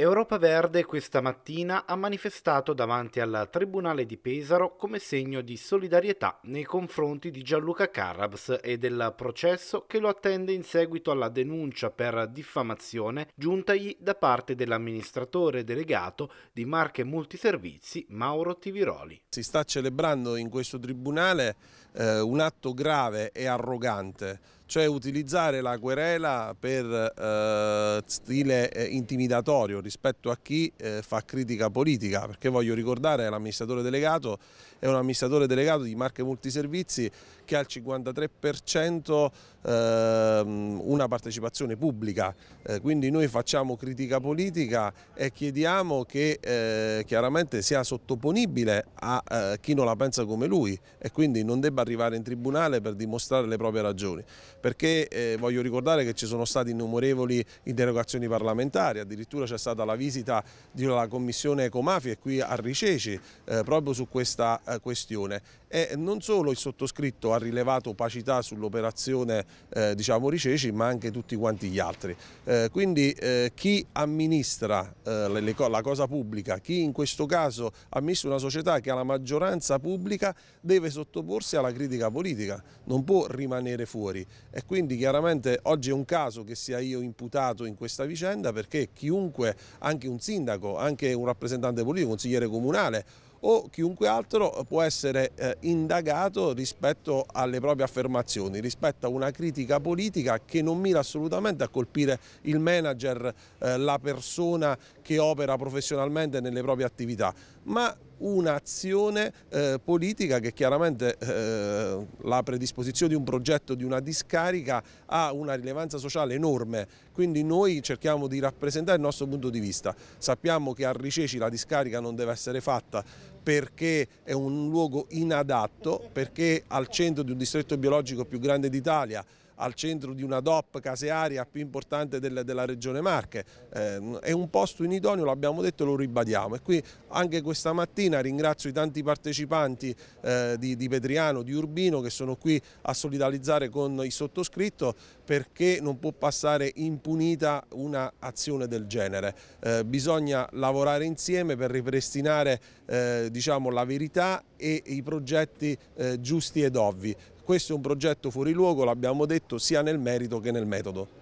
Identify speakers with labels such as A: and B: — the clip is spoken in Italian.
A: Europa Verde questa mattina ha manifestato davanti al Tribunale di Pesaro come segno di solidarietà nei confronti di Gianluca Carrabs e del processo che lo attende in seguito alla denuncia per diffamazione giuntagli da parte dell'amministratore delegato di Marche Multiservizi Mauro Tiviroli.
B: Si sta celebrando in questo Tribunale eh, un atto grave e arrogante cioè utilizzare la querela per eh, stile eh, intimidatorio rispetto a chi eh, fa critica politica, perché voglio ricordare che l'amministratore delegato è un amministratore delegato di Marche Multiservizi che ha al 53% eh, una partecipazione pubblica, eh, quindi noi facciamo critica politica e chiediamo che eh, chiaramente sia sottoponibile a eh, chi non la pensa come lui e quindi non debba arrivare in tribunale per dimostrare le proprie ragioni, perché eh, voglio ricordare che ci sono state innumerevoli interrogazioni parlamentari, addirittura c'è stato stata la visita della Commissione Ecomafia qui a Riceci eh, proprio su questa eh, questione e non solo il sottoscritto ha rilevato opacità sull'operazione eh, diciamo Riceci ma anche tutti quanti gli altri. Eh, quindi eh, chi amministra eh, le, la cosa pubblica, chi in questo caso amministra una società che ha la maggioranza pubblica deve sottoporsi alla critica politica, non può rimanere fuori e quindi chiaramente oggi è un caso che sia io imputato in questa vicenda perché chiunque anche un sindaco, anche un rappresentante politico, un consigliere comunale o chiunque altro può essere eh, indagato rispetto alle proprie affermazioni, rispetto a una critica politica che non mira assolutamente a colpire il manager, eh, la persona che opera professionalmente nelle proprie attività, ma un'azione eh, politica che chiaramente eh, la predisposizione di un progetto di una discarica ha una rilevanza sociale enorme, quindi noi cerchiamo di rappresentare il nostro punto di vista. Sappiamo che a Riceci la discarica non deve essere fatta perché è un luogo inadatto, perché al centro di un distretto biologico più grande d'Italia al centro di una DOP casearia più importante della, della regione Marche. Eh, è un posto inidoneo, l'abbiamo detto e lo ribadiamo. E qui anche questa mattina ringrazio i tanti partecipanti eh, di, di Petriano, di Urbino che sono qui a solidarizzare con il sottoscritto perché non può passare impunita un'azione del genere. Eh, bisogna lavorare insieme per ripristinare eh, diciamo, la verità e i progetti eh, giusti ed ovvi. Questo è un progetto fuori luogo, l'abbiamo detto, sia nel merito che nel metodo.